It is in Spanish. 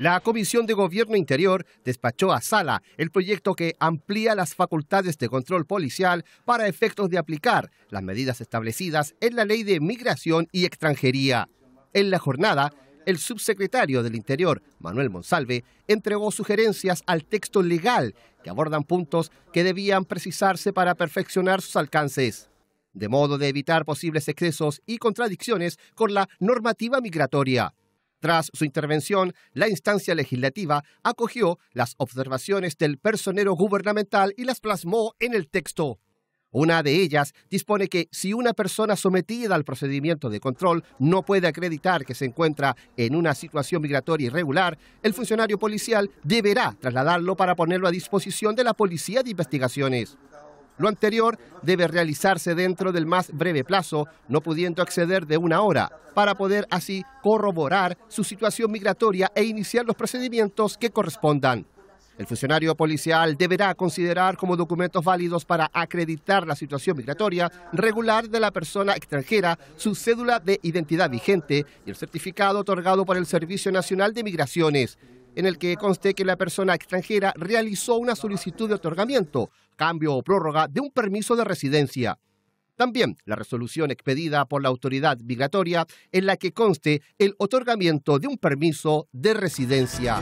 La Comisión de Gobierno Interior despachó a Sala el proyecto que amplía las facultades de control policial para efectos de aplicar las medidas establecidas en la Ley de Migración y Extranjería. En la jornada, el subsecretario del Interior, Manuel Monsalve, entregó sugerencias al texto legal que abordan puntos que debían precisarse para perfeccionar sus alcances, de modo de evitar posibles excesos y contradicciones con la normativa migratoria. Tras su intervención, la instancia legislativa acogió las observaciones del personero gubernamental y las plasmó en el texto. Una de ellas dispone que si una persona sometida al procedimiento de control no puede acreditar que se encuentra en una situación migratoria irregular, el funcionario policial deberá trasladarlo para ponerlo a disposición de la Policía de Investigaciones. Lo anterior debe realizarse dentro del más breve plazo, no pudiendo acceder de una hora, para poder así corroborar su situación migratoria e iniciar los procedimientos que correspondan. El funcionario policial deberá considerar como documentos válidos para acreditar la situación migratoria regular de la persona extranjera su cédula de identidad vigente y el certificado otorgado por el Servicio Nacional de Migraciones en el que conste que la persona extranjera realizó una solicitud de otorgamiento, cambio o prórroga de un permiso de residencia. También la resolución expedida por la autoridad migratoria en la que conste el otorgamiento de un permiso de residencia.